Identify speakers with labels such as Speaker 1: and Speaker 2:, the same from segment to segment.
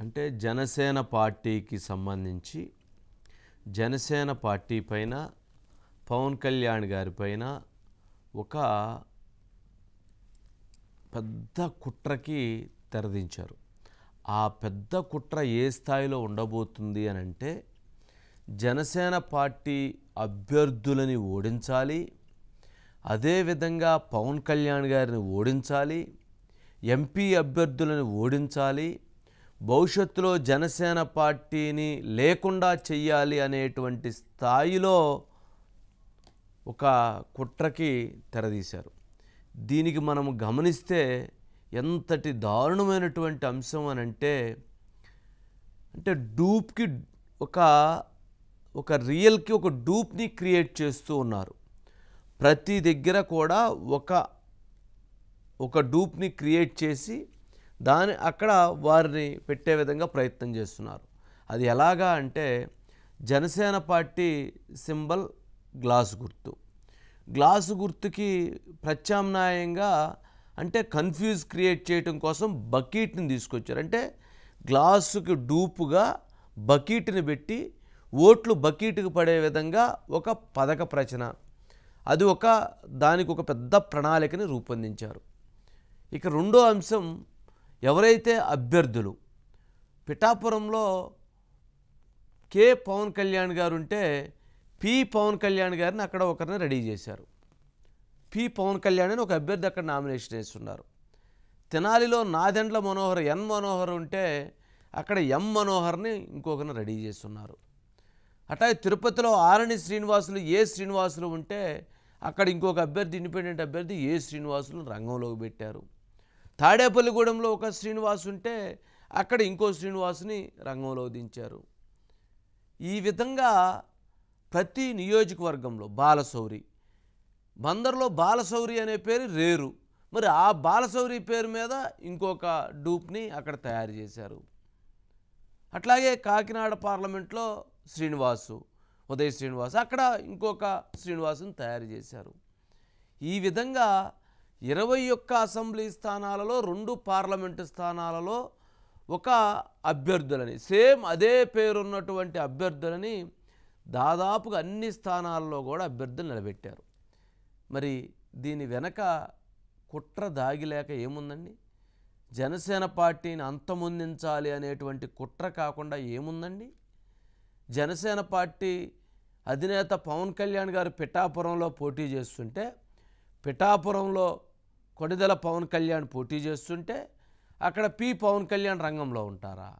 Speaker 1: అంటే జనసేన పార్టీకి సంబంధించి జనసేన పార్టీ పైన పవన్ కళ్యాణ్ గారి పైన ఒక పెద్ద కుట్రకి తెరదించారు ఆ పెద్ద కుట్ర ఏ స్థాయిలో ఉండబోతుంది అని అంటే జనసేన పార్టీ అభ్యర్థులని ఓడించాలి అదేవిధంగా పవన్ కళ్యాణ్ గారిని ఓడించాలి ఎంపీ అభ్యర్థులను ఓడించాలి భవిష్యత్తులో జనసేన పార్టీని లేకుండా చెయ్యాలి అనేటువంటి స్థాయిలో ఒక కుట్రకి తెరదీశారు దీనికి మనం గమనిస్తే ఎంతటి దారుణమైనటువంటి అంశం అని అంటే అంటే డూప్కి ఒక ఒక రియల్కి ఒక డూప్ని క్రియేట్ చేస్తూ ఉన్నారు ప్రతి దగ్గర కూడా ఒక ఒక డూప్ని క్రియేట్ చేసి దాని అక్కడ వారిని పెట్టే విధంగా ప్రయత్నం చేస్తున్నారు అది ఎలాగా అంటే జనసేన పార్టీ సింబల్ గ్లాసు గుర్తు గ్లాసు గుర్తుకి ప్రత్యామ్నాయంగా అంటే కన్ఫ్యూజ్ క్రియేట్ చేయటం కోసం బకీట్ని తీసుకొచ్చారు అంటే గ్లాసుకి డూపుగా బకీట్ని పెట్టి ఓట్లు బకీట్కి పడే విధంగా ఒక పథక ప్రచన అది ఒక దానికి ఒక పెద్ద ప్రణాళికని రూపొందించారు ఇక రెండో అంశం ఎవరైతే అభ్యర్థులు పిఠాపురంలో కే పవన్ కళ్యాణ్ గారు ఉంటే పి పవన్ కళ్యాణ్ గారిని అక్కడ ఒకరిని రెడీ చేశారు పి పవన్ కళ్యాణ్ అని ఒక అభ్యర్థి అక్కడ నామినేషన్ వేస్తున్నారు తెనాలిలో నాదెండ్ల మనోహర్ ఎన్ మనోహర్ ఉంటే అక్కడ ఎం మనోహర్ని ఇంకొకరిని రెడీ చేస్తున్నారు అట్లాగే తిరుపతిలో ఆరణి శ్రీనివాసులు ఏ శ్రీనివాసులు ఉంటే అక్కడ ఇంకొక అభ్యర్థి ఇండిపెండెంట్ అభ్యర్థి ఏ శ్రీనివాసులు రంగంలోకి పెట్టారు తాడేపల్లిగూడెంలో ఒక శ్రీనివాస్ ఉంటే అక్కడ ఇంకో శ్రీనివాసుని రంగంలో దించారు ఈ విధంగా ప్రతి నియోజకవర్గంలో బాలశౌరి బందర్లో బాలశౌరి అనే పేరు రేరు మరి ఆ బాలశౌరి పేరు మీద ఇంకొక డూప్ని అక్కడ తయారు చేశారు అట్లాగే కాకినాడ పార్లమెంట్లో శ్రీనివాసు ఉదయ శ్రీనివాస్ అక్కడ ఇంకొక శ్రీనివాసుని తయారు చేశారు ఈ విధంగా ఇరవై ఒక్క అసెంబ్లీ స్థానాలలో రెండు పార్లమెంటు స్థానాలలో ఒక అభ్యర్థులని సేమ్ అదే పేరున్నటువంటి అభ్యర్థులని దాదాపుగా అన్ని స్థానాల్లో కూడా అభ్యర్థులు నిలబెట్టారు మరి దీని వెనక కుట్ర దాగిలేక ఏముందండి జనసేన పార్టీని అంతమొందించాలి అనేటువంటి కుట్ర కాకుండా ఏముందండి జనసేన పార్టీ అధినేత పవన్ కళ్యాణ్ గారు పిఠాపురంలో పోటీ చేస్తుంటే పిఠాపురంలో కొడిదెల పవన్ కళ్యాణ్ పోటీ చేస్తుంటే అక్కడ పి పవన్ కళ్యాణ్ రంగంలో ఉంటారా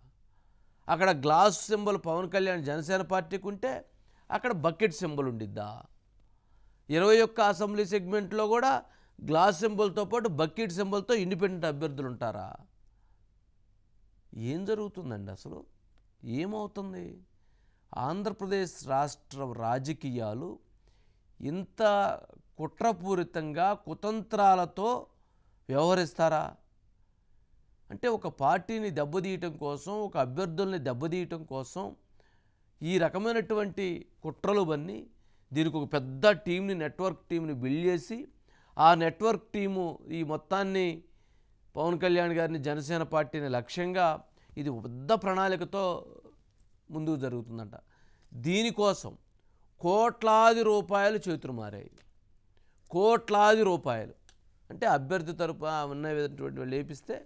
Speaker 1: అక్కడ గ్లాస్ సింబల్ పవన్ కళ్యాణ్ జనసేన పార్టీకి ఉంటే అక్కడ బకెట్ సింబల్ ఉండిద్దా ఇరవై ఒక్క అసెంబ్లీ సెగ్మెంట్లో కూడా గ్లాస్ సింబల్తో పాటు బకెట్ సింబల్తో ఇండిపెండెంట్ అభ్యర్థులు ఉంటారా ఏం జరుగుతుందండి అసలు ఏమవుతుంది ఆంధ్రప్రదేశ్ రాష్ట్ర రాజకీయాలు ఇంత కుట్రపూరితంగా కుతంత్రాలతో వ్యవహరిస్తారా అంటే ఒక పార్టీని దెబ్బతీయటం కోసం ఒక అభ్యర్థుల్ని దెబ్బతీయటం కోసం ఈ రకమైనటువంటి కుట్రలు బన్ని దీనికి ఒక పెద్ద టీంని నెట్వర్క్ టీంని బిల్డ్ చేసి ఆ నెట్వర్క్ టీము ఈ మొత్తాన్ని పవన్ కళ్యాణ్ గారిని జనసేన పార్టీని లక్ష్యంగా ఇది పెద్ద ప్రణాళికతో ముందుకు జరుగుతుందంట దీనికోసం కోట్లాది రూపాయలు చేతులు మారాయి కోట్లాది రూపాయలు అంటే అభ్యర్థి తరపు ఉన్నటువంటి విధంగా లేపిస్తే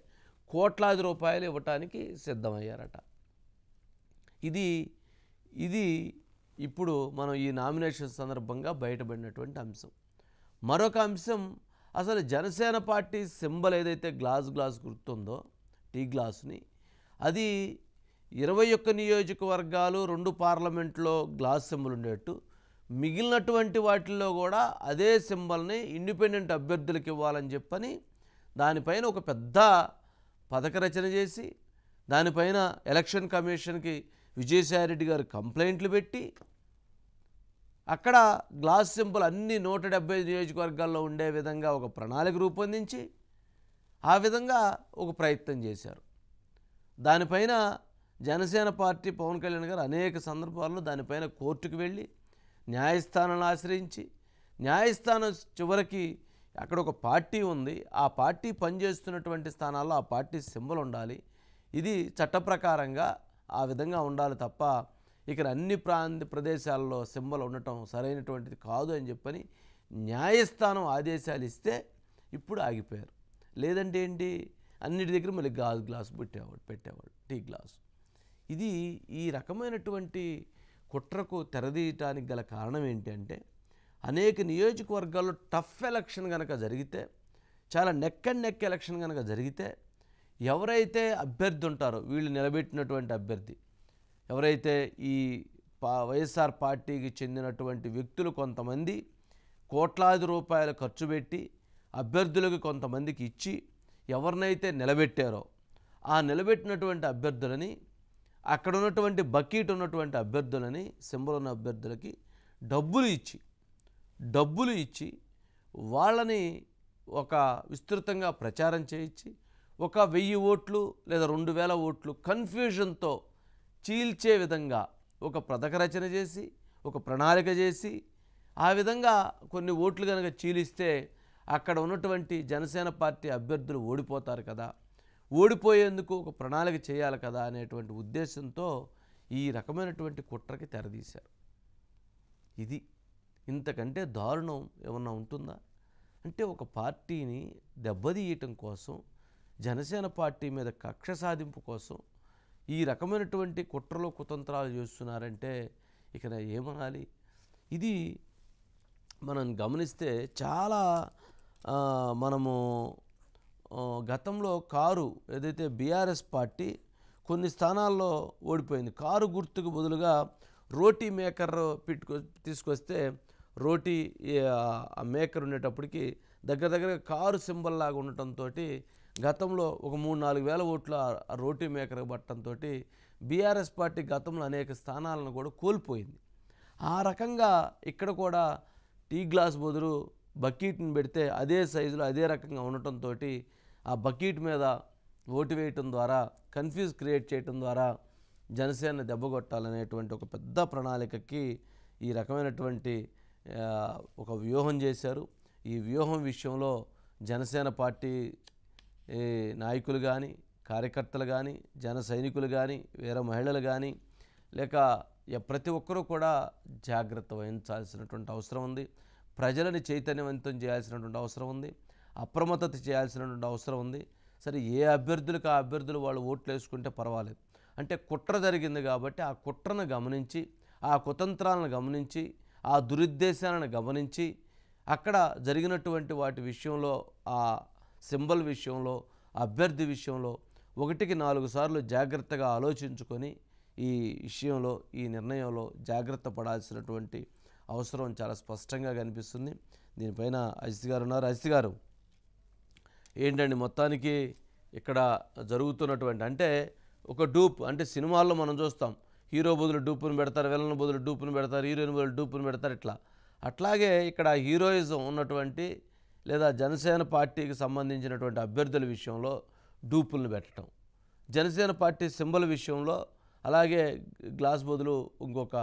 Speaker 1: కోట్లాది రూపాయలు ఇవ్వటానికి సిద్ధమయ్యారట ఇది ఇది ఇప్పుడు మనం ఈ నామినేషన్ సందర్భంగా బయటపడినటువంటి అంశం మరొక అంశం అసలు జనసేన పార్టీ సింబల్ ఏదైతే గ్లాస్ గ్లాస్ గుర్తుందో టీ గ్లాస్ని అది ఇరవై ఒక్క నియోజకవర్గాలు రెండు పార్లమెంట్లో గ్లాస్ సింబల్ ఉండేట్టు మిగిలినటువంటి వాటిల్లో కూడా అదే సింబల్ని ఇండిపెండెంట్ అభ్యర్థులకు ఇవ్వాలని చెప్పని దానిపైన ఒక పెద్ద పథక రచన చేసి దానిపైన ఎలక్షన్ కమిషన్కి విజయసాయిరెడ్డి గారు కంప్లైంట్లు పెట్టి అక్కడ గ్లాస్ సింపుల్ అన్ని నూట డెబ్బై నియోజకవర్గాల్లో ఉండే విధంగా ఒక ప్రణాళిక రూపొందించి ఆ విధంగా ఒక ప్రయత్నం చేశారు దానిపైన జనసేన పార్టీ పవన్ కళ్యాణ్ గారు అనేక సందర్భాల్లో దానిపైన కోర్టుకు వెళ్ళి న్యాయస్థానాలను ఆశ్రయించి న్యాయస్థానం చివరికి అక్కడ ఒక పార్టీ ఉంది ఆ పార్టీ పనిచేస్తున్నటువంటి స్థానాల్లో ఆ పార్టీ సింబల్ ఉండాలి ఇది చట్టప్రకారంగా ఆ విధంగా ఉండాలి తప్ప ఇక్కడ అన్ని ప్రాంత ప్రదేశాల్లో సింబల్ ఉండటం సరైనటువంటిది కాదు అని చెప్పని న్యాయస్థానం ఆదేశాలు ఇస్తే ఇప్పుడు ఆగిపోయారు లేదంటే ఏంటి అన్నిటి దగ్గర మళ్ళీ గాజు గ్లాసు పెట్టేవాడు పెట్టేవాడు టీ గ్లాసు ఇది ఈ రకమైనటువంటి కుట్రకు తెరదీయటానికి గల కారణం ఏంటంటే అనేక నియోజకవర్గాల్లో టఫ్ ఎలక్షన్ కనుక జరిగితే చాలా నెక్ నెక్ ఎలక్షన్ కనుక జరిగితే ఎవరైతే అభ్యర్థి ఉంటారో వీళ్ళు నిలబెట్టినటువంటి అభ్యర్థి ఎవరైతే ఈ పా వైఎస్ఆర్ పార్టీకి చెందినటువంటి వ్యక్తులు కొంతమంది కోట్లాది రూపాయలు ఖర్చు పెట్టి అభ్యర్థులకు కొంతమందికి ఇచ్చి ఎవరినైతే నిలబెట్టారో ఆ నిలబెట్టినటువంటి అభ్యర్థులని అక్కడ ఉన్నటువంటి బకీట్ ఉన్నటువంటి అభ్యర్థులని సింబల్ ఉన్న అభ్యర్థులకి డబ్బులు ఇచ్చి డబ్బులు ఇచ్చి వాళ్ళని ఒక విస్తృతంగా ప్రచారం చేయించి ఒక వెయ్యి ఓట్లు లేదా రెండు వేల ఓట్లు కన్ఫ్యూజన్తో చీల్చే విధంగా ఒక పథక రచన చేసి ఒక ప్రణాళిక చేసి ఆ విధంగా కొన్ని ఓట్లు కనుక చీలిస్తే అక్కడ ఉన్నటువంటి జనసేన పార్టీ అభ్యర్థులు ఓడిపోతారు కదా ఓడిపోయేందుకు ఒక ప్రణాళిక చేయాలి కదా అనేటువంటి ఉద్దేశంతో ఈ రకమైనటువంటి కుట్రకి తెరదీశారు ఇది ఇంతకంటే దారుణం ఏమన్నా ఉంటుందా అంటే ఒక పార్టీని దెబ్బతీయటం కోసం జనసేన పార్టీ మీద కక్ష సాధింపు కోసం ఈ రకమైనటువంటి కుట్రలు కుతంత్రాలు చేస్తున్నారంటే ఇక్కడ ఏమనాలి ఇది మనం గమనిస్తే చాలా మనము గతంలో కారు ఏదైతే బీఆర్ఎస్ పార్టీ కొన్ని స్థానాల్లో ఓడిపోయింది కారు గుర్తుకు బదులుగా రోటీ మేకర్ పెట్టుకో తీసుకొస్తే రోటీ మేకర్ ఉండేటప్పటికీ దగ్గర దగ్గర కారు సింబల్ లాగా ఉండటంతో గతంలో ఒక మూడు నాలుగు వేల ఓట్లు రోటీ మేకర్ పట్టడంతో బీఆర్ఎస్ పార్టీ గతంలో అనేక స్థానాలను కూడా కోల్పోయింది ఆ రకంగా ఇక్కడ కూడా టీ గ్లాస్ బదులు బకెట్ని పెడితే అదే సైజులో అదే రకంగా ఉండటంతో ఆ బకెట్ మీద ఓటు వేయటం ద్వారా కన్ఫ్యూజ్ క్రియేట్ చేయటం ద్వారా జనసేన దెబ్బగొట్టాలనేటువంటి ఒక పెద్ద ప్రణాళికకి ఈ రకమైనటువంటి ఒక వ్యూహం చేశారు ఈ వ్యూహం విషయంలో జనసేన పార్టీ నాయకులు కానీ కార్యకర్తలు కానీ జన సైనికులు కానీ వేరే మహిళలు కానీ లేక ప్రతి ఒక్కరూ కూడా జాగ్రత్త వహించాల్సినటువంటి అవసరం ఉంది ప్రజలను చైతన్యవంతం చేయాల్సినటువంటి అవసరం ఉంది అప్రమత్తత చేయాల్సినటువంటి అవసరం ఉంది సరే ఏ అభ్యర్థులకు ఆ అభ్యర్థులు వాళ్ళు ఓట్లు వేసుకుంటే పర్వాలేదు అంటే కుట్ర జరిగింది కాబట్టి ఆ కుట్రను గమనించి ఆ కుతంత్రాలను గమనించి ఆ దురుద్దేశాలను గమనించి అక్కడ జరిగినటువంటి వాటి విషయంలో ఆ సింబల్ విషయంలో అభ్యర్థి విషయంలో ఒకటికి నాలుగు సార్లు జాగ్రత్తగా ఆలోచించుకొని ఈ విషయంలో ఈ నిర్ణయంలో జాగ్రత్త పడాల్సినటువంటి అవసరం చాలా స్పష్టంగా కనిపిస్తుంది దీనిపైన అజిత్ గారు ఉన్నారు అజిత్ గారు ఏంటండి మొత్తానికి ఇక్కడ జరుగుతున్నటువంటి అంటే ఒక డూప్ అంటే సినిమాల్లో మనం చూస్తాం హీరో బదులు డూపును పెడతారు విలన్ బదులు డూపును పెడతారు హీరోయిన్ బదులు డూపును పెడతారు ఇట్లా అట్లాగే ఇక్కడ హీరోయిజం ఉన్నటువంటి లేదా జనసేన పార్టీకి సంబంధించినటువంటి అభ్యర్థుల విషయంలో డూపులను పెట్టడం జనసేన పార్టీ సింబల్ విషయంలో అలాగే గ్లాస్ బదులు ఇంకొక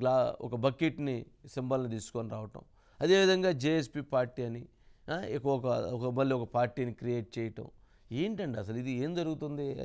Speaker 1: గ్లా ఒక బకెట్ని సింబల్ని తీసుకొని రావటం అదేవిధంగా జేఎస్పి పార్టీ అని ఒక ఒక మళ్ళీ ఒక పార్టీని క్రియేట్ చేయటం ఏంటండి అసలు ఇది ఏం జరుగుతుంది